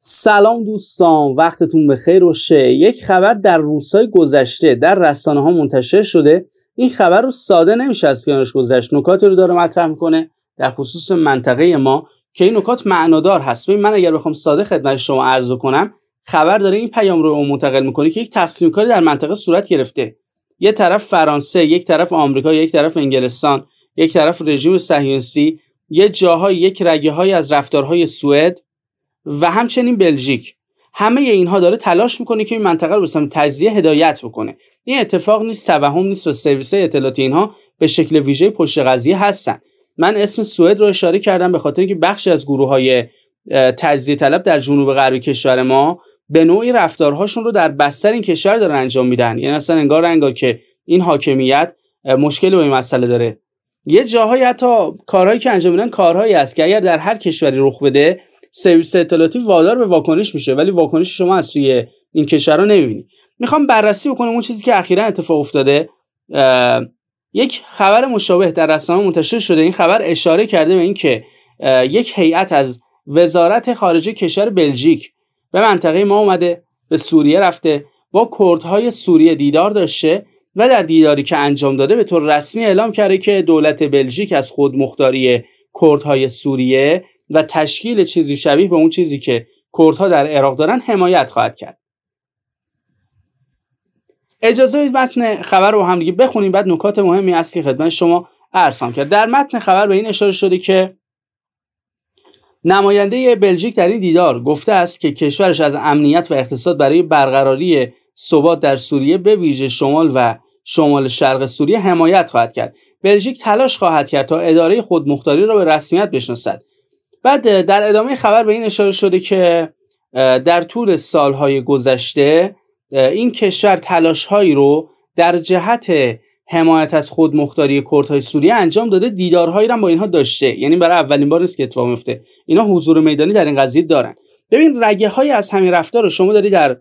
سلام دوستان وقتتون بخیر و شه یک خبر در روزهای گذشته در رسانه ها منتشر شده این خبر رو ساده نمیشه از کنارش گذشت نکاتی رو داره مطرح میکنه در خصوص منطقه ما که این نکات معنادار هست من اگر بخوام ساده خدمت شما عرض کنم خبر داره این پیام رو منتقل میکنه که یک تقسیم کاری در منطقه صورت گرفته یه طرف فرانسه یک طرف آمریکا یک طرف انگلستان یک طرف رژیم صهیونیستی یه جاهای یک رگه های از رفتارهای سوئد و همچنین بلژیک همه اینها داره تلاش میکنه که این منطقه رو به تجزیه هدایت بکنه این اتفاق نیست توهم نیست و سرویس اطلاعاتی اینها به شکل ویژه پشت قضیه هستن من اسم سوئد رو اشاره کردم به خاطر اینکه بخشی از گروه های تجزیه طلب در جنوب غربی کشور ما به نوعی رفتارهاشون رو در بستر این کشور دارن انجام میدن یعنی اصلا انگار انگار که این حاکمیت مشکل با این مسئله داره یه جاهایی حتی کارهایی که انجام میدن کارهایی است که اگر در هر کشوری رخ بده سرویس اطلاعاتی وادار به واکنش میشه ولی واکنش شما از سوی این رو نمیبینی میخوام بررسی بکنم اون چیزی که اخیرا اتفاق افتاده یک خبر مشابه در رسانه منتشر شده این خبر اشاره کرده به اینکه یک هیئت از وزارت خارجه کشور بلژیک به منطقه ما اومده به سوریه رفته با کردهای سوریه دیدار داشته و در دیداری که انجام داده به طور رسمی اعلام کرده که دولت بلژیک از مختاری کردهای سوریه و تشکیل چیزی شبیه به اون چیزی که کردها در عراق دارن حمایت خواهد کرد اجازه بدید متن خبر رو هم دیگه بخونیم بعد نکات مهمی هست که خدمت شما ارسام کرد در متن خبر به این اشاره شده که نماینده بلژیک در این دیدار گفته است که کشورش از امنیت و اقتصاد برای برقراری ثبات در سوریه به ویژه شمال و شمال شرق سوریه حمایت خواهد کرد بلژیک تلاش خواهد کرد تا اداره مختاری را به رسمیت بشناسد بعد در ادامه خبر به این اشاره شده که در طول سالهای گذشته این کشور تلاشهایی رو در جهت حمایت از خود مختاری کردهای سوریه انجام داده دیدارهایی هم با اینها داشته یعنی برای اولین بار نیست که اتفاق میفته اینا حضور میدانی در این قضیه دارن ببین رگه های از همین رفتار رو شما داری در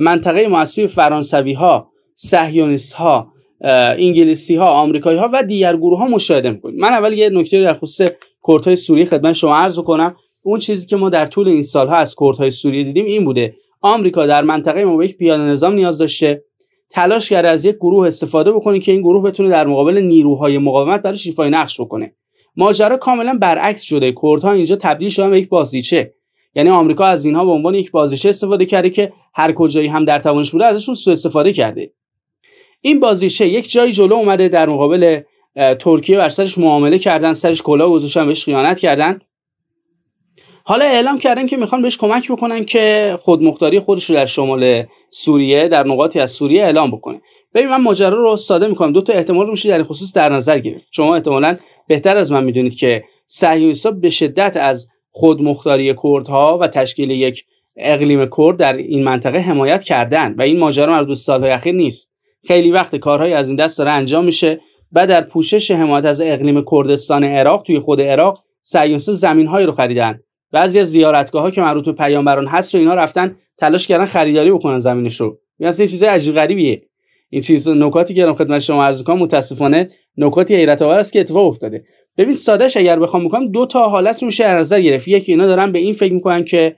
منطقه معصوی فرانسوی ها سهیونیست ها انگلیسی ها آمریکایی ها و دیگر گروه ها مشاهده میکنید من اول یه نکته در خصوص کردهای سوریه خدمت شما عرض کنم اون چیزی که ما در طول این سالها از کردهای سوریه دیدیم این بوده آمریکا در منطقه ما به یک پیاده نظام نیاز داشته تلاش کرده از یک گروه استفاده بکنه که این گروه بتونه در مقابل نیروهای مقاومت برای شیفای نقش بکنه ماجرا کاملا برعکس شده کردها اینجا تبدیل شدن به یک بازیچه یعنی آمریکا از اینها به عنوان یک بازیچه استفاده کرده که هر کجایی هم در توانش بوده ازشون سوء استفاده کرده این بازیچه یک جای جلو اومده در مقابل ترکیه بر سرش معامله کردن سرش کلاه گذاشتن بهش خیانت کردن حالا اعلام کردن که میخوان بهش کمک بکنن که خودمختاری خودش رو در شمال سوریه در نقاطی از سوریه اعلام بکنه ببین من ماجرا رو ساده میکنم دو تا احتمال رو میشه در خصوص در نظر گرفت شما احتمالا بهتر از من میدونید که صهیونیست‌ها به شدت از خودمختاری کردها و تشکیل یک اقلیم کرد در این منطقه حمایت کردن و این ماجرا مربوط سالهای اخیر نیست خیلی وقت کارهایی از این دست داره انجام میشه و در پوشش حمایت از اقلیم کردستان عراق توی خود عراق سیونسه زمین رو خریدن بعضی از زیارتگاه ها که مربوط به پیامبران هست رو اینا رفتن تلاش کردن خریداری بکنن زمینش رو این یه چیز عجیب غریبیه این چیز نکاتی که دارم خدمت شما عرض می‌کنم متاسفانه نکاتی حیرت آور است که اتفاق افتاده ببین سادهش اگر بخوام بکنم دو تا حالت میشه نظر گرفت یکی اینا دارن به این فکر میکنن که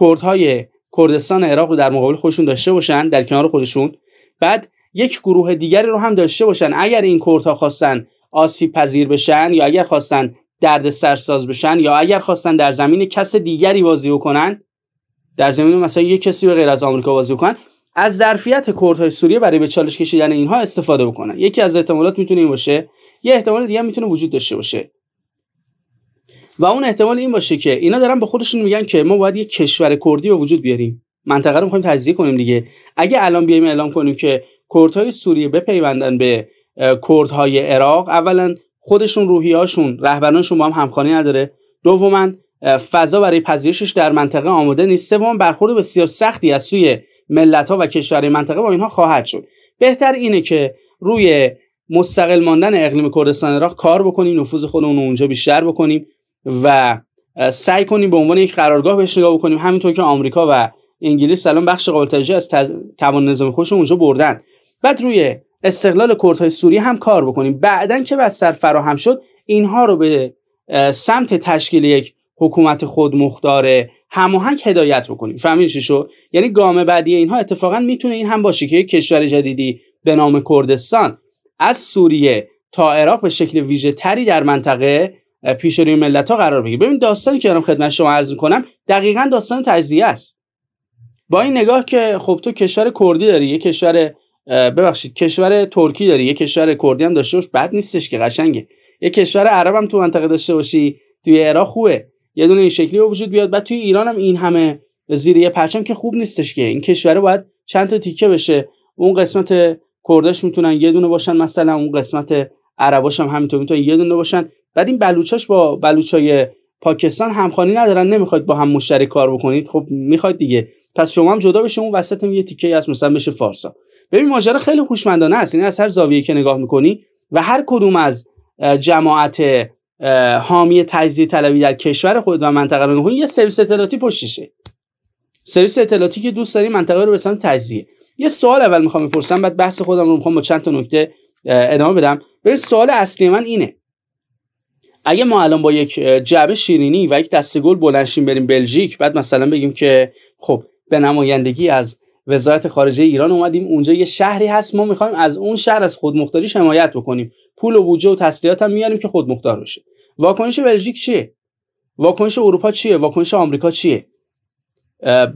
کردهای کردستان عراق رو در مقابل خودشون داشته باشن در کنار خودشون بعد یک گروه دیگری رو هم داشته باشن اگر این کورت ها خواستن آسیب پذیر بشن یا اگر خواستن درد سرساز بشن یا اگر خواستن در زمین کس دیگری بازی بکنن در زمین مثلا یک کسی به غیر از آمریکا بازی بکنن از ظرفیت کورت های سوریه برای به چالش کشیدن اینها استفاده بکنن یکی از احتمالات میتونه این باشه یه احتمال دیگه میتونه وجود داشته باشه و اون احتمال این باشه که اینا دارن به خودشون میگن که ما باید یه کشور کردی به وجود بیاریم منطقه رو میخوایم تجزیه کنیم دیگه اگه الان بیایم اعلام کنیم که کردهای سوریه بپیوندن به کردهای عراق اولا خودشون روحیهاشون رهبرانشون با هم همخوانی نداره دوما فضا برای پذیرشش در منطقه آماده نیست سوم برخورد بسیار سختی از سوی ملت ها و کشورهای منطقه با اینها خواهد شد بهتر اینه که روی مستقل ماندن اقلیم کردستان عراق کار بکنیم نفوذ خودمون اونجا بیشتر بکنیم و سعی کنیم به عنوان یک قرارگاه بهش نگاه بکنیم همینطور که آمریکا و انگلیس الان بخش قابل از توان نظامی خودشون اونجا بردن بعد روی استقلال کردهای سوریه هم کار بکنیم بعدا که بستر فراهم شد اینها رو به سمت تشکیل یک حکومت خود مختاره هماهنگ هدایت بکنیم فهمید چی شد یعنی گام بعدی اینها اتفاقا میتونه این هم باشه که یک کشور جدیدی به نام کردستان از سوریه تا عراق به شکل ویژه تری در منطقه پیش روی ملت ها قرار بگیره ببین داستانی که دارم خدمت شما عرض کنم دقیقا داستان تجزیه است با این نگاه که خب تو کشور کردی داری یه کشور ببخشید کشور ترکی داری یه کشور کردی هم داشته باش بد نیستش که قشنگه یه کشور عرب هم تو منطقه داشته باشی توی عراق خوبه یه دونه این شکلی وجود بیاد بعد توی ایران هم این همه زیر یه پرچم که خوب نیستش که این کشور باید چند تا تیکه بشه اون قسمت کرداش میتونن یه دونه باشن مثلا اون قسمت عرباش هم همینطور میتونن یه دونه باشن بعد این بلوچاش با بلوچای پاکستان همخوانی ندارن نمیخواید با هم مشترک کار بکنید خب میخواید دیگه پس شما هم جدا بشه اون وسط یه تیکه از مثلا بشه فارسا ببین ماجرا خیلی خوشمندانه است یعنی از هر زاویه که نگاه میکنی و هر کدوم از جماعت حامی تجزیه طلبی در کشور خود و منطقه رو یه سرویس اطلاعاتی پشتشه سرویس اطلاعاتی که دوست داری منطقه رو به سمت تجزیه یه سوال اول میخوام بپرسم بعد بحث خودم رو میخوام با چند تا نکته ادامه بدم ببین سوال اصلی من اینه اگه ما الان با یک جعبه شیرینی و یک دسته گل بلنشیم بریم بلژیک بعد مثلا بگیم که خب به نمایندگی از وزارت خارجه ایران اومدیم اونجا یه شهری هست ما میخوایم از اون شهر از مختاری حمایت بکنیم پول و بودجه و تسلیحات هم میاریم که خودمختار بشه واکنش بلژیک چیه واکنش اروپا چیه واکنش آمریکا چیه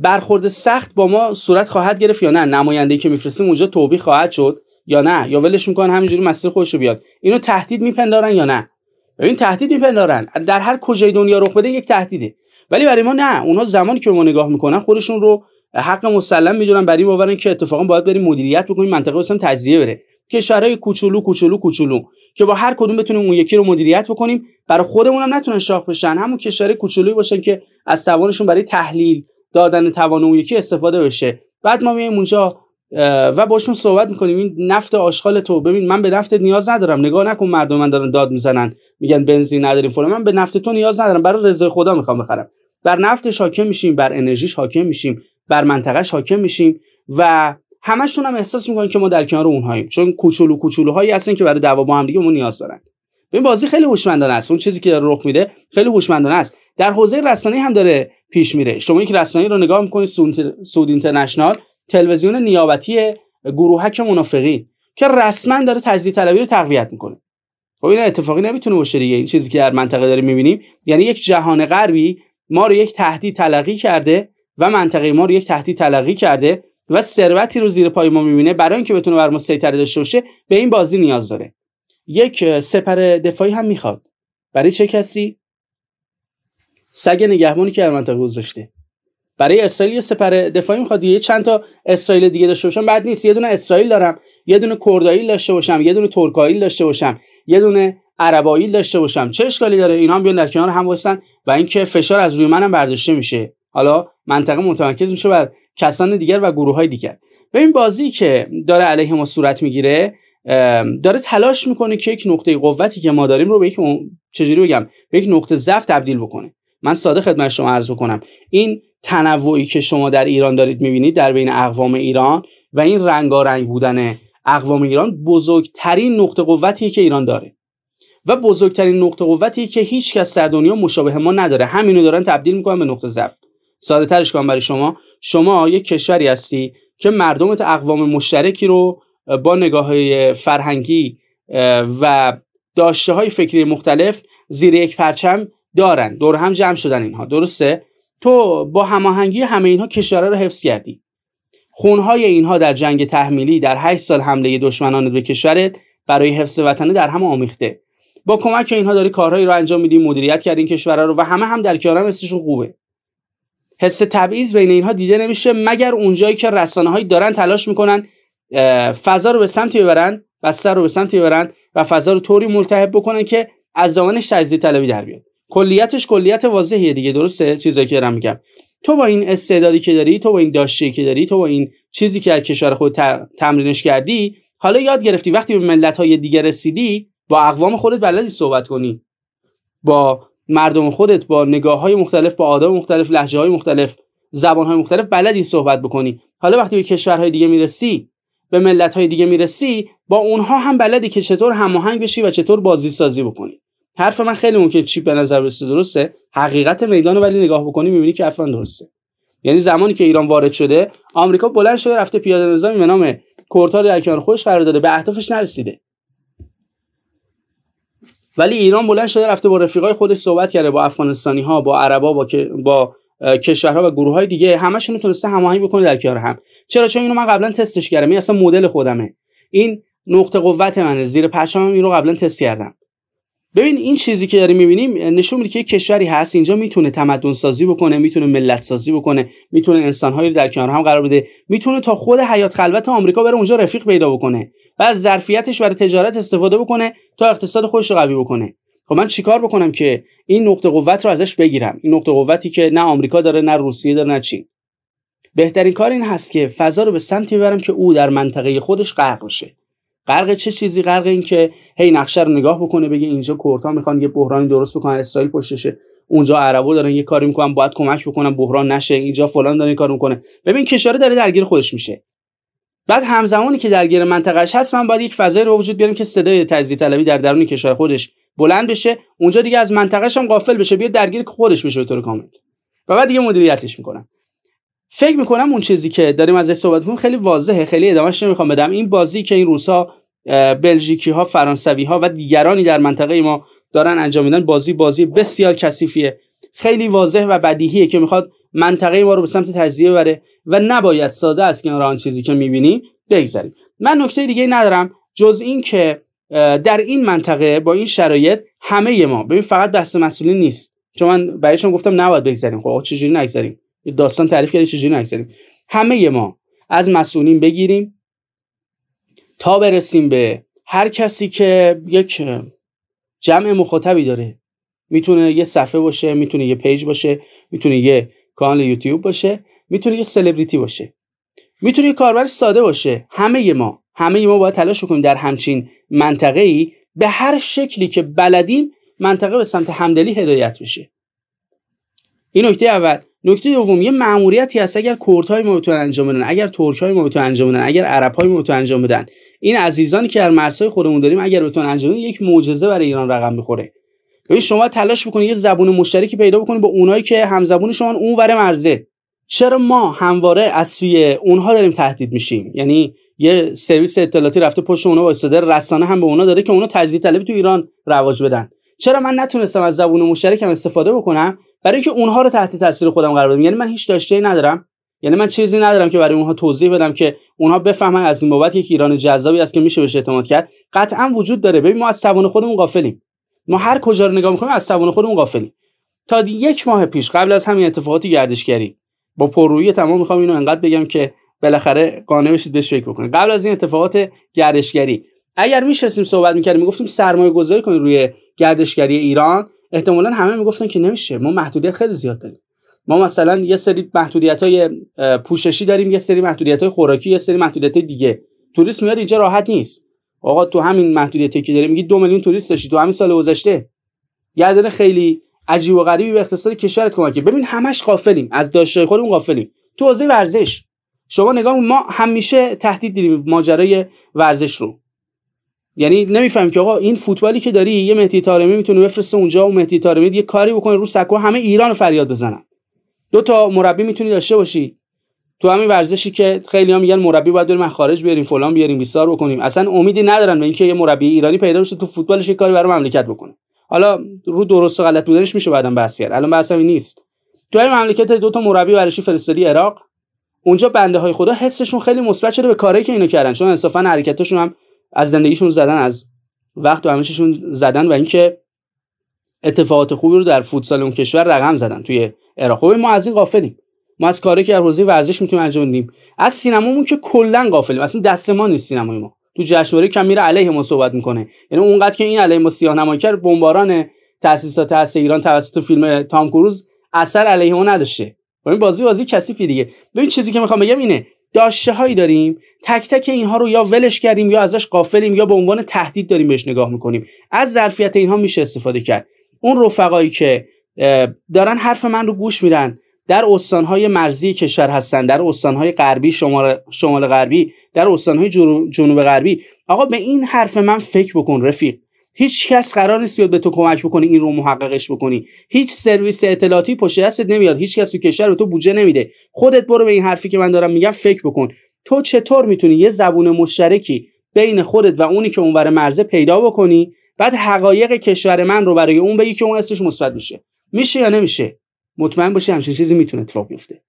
برخورد سخت با ما صورت خواهد گرفت یا نه نماینده‌ای که میفرستیم اونجا توبیخ خواهد شد یا نه یا ولش میکنن همینجوری مسیر خودش رو بیاد اینو تهدید میپندارن یا نه ببین تهدید میپندارن در هر کجای دنیا رخ بده یک تهدیده ولی برای ما نه اونها زمانی که ما نگاه میکنن خودشون رو حق مسلم میدونن برای باورن که اتفاقا باید بریم مدیریت بکنیم منطقه بسیم تجزیه بره کشورهای کوچولو کوچولو کوچولو که با هر کدوم بتونیم اون یکی رو مدیریت بکنیم برای خودمون هم نتونن شاخ بشن همون کشورهای کوچولوی باشن که از توانشون برای تحلیل دادن توان اون یکی استفاده بشه بعد ما میایم و باشون صحبت میکنیم این نفت آشغال تو ببین من به نفت نیاز ندارم نگاه نکن مردم من دارن داد میزنن میگن بنزین نداریم فلان من به نفت تو نیاز ندارم برای رضای خدا میخوام بخرم بر نفتش حاکم میشیم بر انرژیش حاکم میشیم بر منطقهش حاکم میشیم و همشون هم احساس میکنن که ما در کنار اونهاییم چون کوچولو کوچولوهایی هستن که برای دعوا با هم دیگه نیاز دارن این بازی خیلی هوشمندانه است اون چیزی که داره رخ میده خیلی هوشمندانه است در حوزه رسانه هم داره پیش میره شما یک رسانه رو نگاه میکنید سود اینترنشنال تلویزیون نیابتی گروهک منافقی که رسما داره تجزیه طلبی رو تقویت میکنه خب این اتفاقی نمیتونه باشه دیگه این چیزی که در منطقه داریم میبینیم یعنی یک جهان غربی ما رو یک تهدید تلقی کرده و منطقه ما رو یک تهدید تلقی کرده و ثروتی رو زیر پای ما میبینه برای اینکه بتونه بر ما سیطره داشته باشه به این بازی نیاز داره یک سپر دفاعی هم میخواد برای چه کسی سگ نگهبانی که در منطقه گذاشته برای اسرائیل یه سپر دفاعی میخواد یه چند تا اسرائیل دیگه داشته باشم بعد نیست یه دونه اسرائیل دارم یه دونه کردایی داشته باشم یه دونه ترکایی داشته باشم یه دونه عربایی داشته باشم چه اشکالی داره اینا هم بیان در کنار هم واسن و اینکه فشار از روی منم برداشته میشه حالا منطقه متمرکز میشه بر کسان دیگر و گروه های دیگر و این بازی که داره علیه ما صورت میگیره داره تلاش میکنه که یک نقطه قوتی که ما داریم رو به یک چجوری بگم به یک نقطه ضعف تبدیل بکنه من ساده خدمت شما عرض کنم این تنوعی که شما در ایران دارید میبینید در بین اقوام ایران و این رنگارنگ بودن اقوام ایران بزرگترین نقطه قوتی که ایران داره و بزرگترین نقطه قوتی که هیچ کس در دنیا مشابه ما نداره همینو دارن تبدیل میکنن به نقطه ضعف ساده ترش کنم برای شما شما یک کشوری هستی که مردمت اقوام مشترکی رو با نگاه های فرهنگی و داشته های فکری مختلف زیر یک پرچم دارن دور هم جمع شدن اینها درسته تو با هماهنگی همه اینها کشورها رو حفظ کردی خونهای اینها در جنگ تحمیلی در 8 سال حمله دشمنانت به کشورت برای حفظ وطنه در هم آمیخته با کمک اینها داری کارهایی رو انجام میدی مدیریت کردی این کشورها رو و همه هم در کنارم مثلشون خوبه حس تبعیض بین اینها دیده نمیشه مگر اونجایی که رسانه هایی دارن تلاش میکنن فضا رو به سمتی ببرن بستر رو به سمتی ببرن و فضا رو طوری ملتهب بکنن که از زمانش تجزیه طلبی در بیاد کلیتش کلیت واضحیه دیگه درسته چیزایی که دارم میگم تو با این استعدادی که داری تو با این داشتی که داری تو با این چیزی که از کشور خود تمرینش کردی حالا یاد گرفتی وقتی به ملت های دیگه رسیدی با اقوام خودت بلدی صحبت کنی با مردم خودت با نگاه های مختلف با آداب مختلف لحجه های مختلف زبان های مختلف بلدی صحبت بکنی حالا وقتی به کشورهای دیگه میرسی به ملت های دیگه میرسی با اونها هم بلدی که چطور هماهنگ بشی و چطور بازی سازی بکنی حرف من خیلی ممکن چیپ به نظر برسه درسته حقیقت میدان ولی نگاه بکنی میبینی که اصلا درسته یعنی زمانی که ایران وارد شده آمریکا بلند شده رفته پیاده نظامی به نام کورتا در کنار خودش قرار داده به اهدافش نرسیده ولی ایران بلند شده رفته با رفیقای خودش صحبت کرده با افغانستانی ها با عربا با با کشورها و گروه های دیگه همشون تونسته هماهنگ بکنه در کنار هم چرا چون اینو من قبلا تستش کردم این اصلا مدل خودمه این نقطه قوت منه زیر پرچمم این قبلا تست کردم ببین این چیزی که داریم میبینیم نشون میده که یک کشوری هست اینجا میتونه تمدن سازی بکنه میتونه ملت سازی بکنه میتونه انسانهایی رو در کنار هم قرار بده میتونه تا خود حیات خلوت آمریکا بره اونجا رفیق پیدا بکنه و از ظرفیتش برای تجارت استفاده بکنه تا اقتصاد خودش رو قوی بکنه خب من چیکار بکنم که این نقطه قوت رو ازش بگیرم این نقطه قوتی که نه آمریکا داره نه روسیه داره نه چین بهترین کار این هست که فضا رو به سمتی ببرم که او در منطقه خودش غرق بشه غرق چه چیزی غرق این که هی نقشه رو نگاه بکنه بگه اینجا کورتا میخوان یه بحرانی درست بکنن اسرائیل پشتشه اونجا عربا دارن یه کاری میکنن باید کمک بکنن بحران نشه اینجا فلان دارن کار میکنه ببین کشاره داره درگیر خودش میشه بعد همزمانی که درگیر منطقهش هست من باید یک فضای رو وجود بیارم که صدای تجزیه طلبی در درون کشور خودش بلند بشه اونجا دیگه از منطقهش هم غافل بشه بیاد درگیر خودش بشه به طور کامل و بعد دیگه مدیریتش میکنم فکر میکنم اون چیزی که داریم از صحبت میکنیم خیلی واضحه خیلی ادامهش نمیخوام بدم این بازی که این روسا بلژیکی ها فرانسوی ها و دیگرانی در منطقه ما دارن انجام میدن بازی بازی بسیار کثیفیه خیلی واضح و بدیهیه که میخواد منطقه ما رو به سمت تجزیه بره و نباید ساده است که آن چیزی که میبینی بگذاریم من نکته دیگه ندارم جز این که در این منطقه با این شرایط همه ما ببین فقط دست مسئولی نیست چون من برایشون گفتم نباید بگذاریم خب چجوری داستان تعریف کردی چجوری همه ما از مسئولین بگیریم تا برسیم به هر کسی که یک جمع مخاطبی داره میتونه یه صفحه باشه میتونه یه پیج باشه میتونه یه کانال یوتیوب باشه میتونه یه سلبریتی باشه میتونه یه کاربر ساده باشه همه ما همه ما باید تلاش کنیم در همچین منطقه ای به هر شکلی که بلدیم منطقه به سمت همدلی هدایت بشه این نکته اول نکته دوم یه مأموریتی هست اگر کردهای ما بتونن انجام بدن اگر های ما بتونن انجام بدن اگر عربهای ما بتونن انجام بدن این عزیزانی که در مرزهای خودمون داریم اگر بتونن انجام بدن یک معجزه برای ایران رقم میخوره ببین شما تلاش بکنید یه زبون مشترکی پیدا بکنید با اونایی که همزبون شما اونور مرزه چرا ما همواره از سوی اونها داریم تهدید میشیم یعنی یه سرویس اطلاعاتی رفته پشت اونها وایساده رسانه هم به اونها داره که اونها تجزیه طلبی تو ایران رواج بدن چرا من نتونستم از زبون مشترکم استفاده بکنم برای اینکه اونها رو تحت تاثیر خودم قرار بدم یعنی من هیچ داشته ندارم یعنی من چیزی ندارم که برای اونها توضیح بدم که اونها بفهمن از این بابت یک ایران جذابی است که میشه بهش اعتماد کرد قطعا وجود داره ببین ما از توان خودمون غافلیم ما هر کجا رو نگاه میکنیم از توان خودمون غافلیم تا یک ماه پیش قبل از همین اتفاقات گردشگری با پررویی تمام میخوام اینو انقدر بگم که بالاخره قانع بشید بهش فکر بکنید قبل از این اتفاقات گردشگری اگر میشستیم صحبت میکردیم میگفتیم سرمایه گذاری کنید روی گردشگری ایران احتمالا همه میگفتن که نمیشه ما محدودیت خیلی زیاد داریم ما مثلا یه سری محدودیت های پوششی داریم یه سری محدودیت های خوراکی یه سری محدودیت دیگه توریست میاد اینجا راحت نیست آقا تو همین محدودیتی که داریم میگی دو میلیون توریست داشتی تو همین سال گذشته گردن خیلی عجیب و غریبی به اقتصاد کشورت کمک ببین همش غافلیم از خود خودمون غافلیم تو حوزه ورزش شما نگاه ما همیشه تهدید دیدیم ماجرای ورزش رو یعنی نمیفهمی که آقا این فوتبالی که داری یه مهدی طارمی میتونه بفرسته اونجا و مهدی طارمی یه کاری بکنه رو سکو همه ایران فریاد بزنن دو تا مربی میتونی داشته باشی تو همین ورزشی که خیلی ها میگن مربی باید بریم خارج بیاریم فلان بیاریم بیسار بکنیم اصلا امیدی ندارن به اینکه یه مربی ایرانی پیدا بشه تو فوتبالش کاری برای مملکت بکنه حالا رو درست و غلط بودنش میشه بعدم بحث کرد الان بحثی نیست تو این مملکت دو تا مربی ورزشی فلسطینی عراق اونجا بنده های خدا حسشون خیلی مثبت شده به کاری که اینا کردن چون انصافا حرکتشون هم از زندگیشون زدن از وقت و همیشهشون زدن و اینکه اتفاقات خوبی رو در فوتسال اون کشور رقم زدن توی عراق خب ما از این غافلیم ما از کاری که در حوزه ورزش میتونیم انجام بدیم از سینمامون که کلا غافلیم اصلا دست ما نیست سینمای ما تو جشنواره کم میره علیه ما صحبت میکنه یعنی اونقدر که این علیه ما نمای کرد بمباران تاسیسات هست ایران توسط فیلم تام کروز اثر علیه ما نداشته این بازی بازی کثیفی دیگه ببین چیزی که میخوام بگم اینه داشته هایی داریم تک تک اینها رو یا ولش کردیم یا ازش قافلیم یا به عنوان تهدید داریم بهش نگاه میکنیم از ظرفیت اینها میشه استفاده کرد اون رفقایی که دارن حرف من رو گوش میرن در استانهای مرزی کشور هستن در استانهای غربی شمال, شمال غربی در استانهای جنوب غربی آقا به این حرف من فکر بکن رفیق هیچ کس قرار نیست بیاد به تو کمک بکنه این رو محققش بکنی هیچ سرویس اطلاعاتی پشت دستت نمیاد هیچ کس تو کشور به تو بودجه نمیده خودت برو به این حرفی که من دارم میگم فکر بکن تو چطور میتونی یه زبون مشترکی بین خودت و اونی که اونور مرزه پیدا بکنی بعد حقایق کشور من رو برای اون بگی که اون اسمش مثبت میشه میشه یا نمیشه مطمئن باشی همچین چیزی میتونه اتفاق بیفته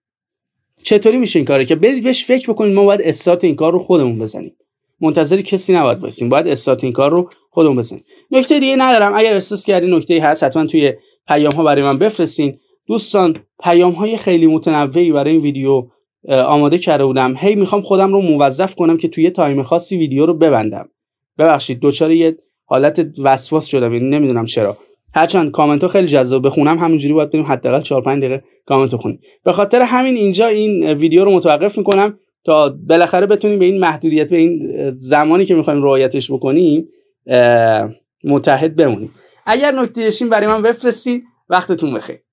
چطوری میشه این کاره که برید بهش فکر بکنید ما باید استارت این کار رو خودمون بزنیم منتظر کسی نباید وایسیم باید استارت این کار رو خودمون بزنیم نکته دیگه ندارم اگر احساس کردین نکته هست حتما توی پیام ها برای من بفرستین دوستان پیام های خیلی متنوعی برای این ویدیو آماده کرده بودم هی hey, میخوام خودم رو موظف کنم که توی تایم خاصی ویدیو رو ببندم ببخشید دوچاره یه حالت وسواس شدم یعنی نمیدونم چرا هرچند کامنت ها خیلی جذاب بخونم همینجوری باید بریم حداقل 4 5 دقیقه کامنت بخونیم به خاطر همین اینجا این ویدیو رو متوقف میکنم تا بالاخره بتونیم به این محدودیت به این زمانی که میخوایم رعایتش بکنیم متحد بمونیم اگر نکته برای من بفرستید وقتتون بخیر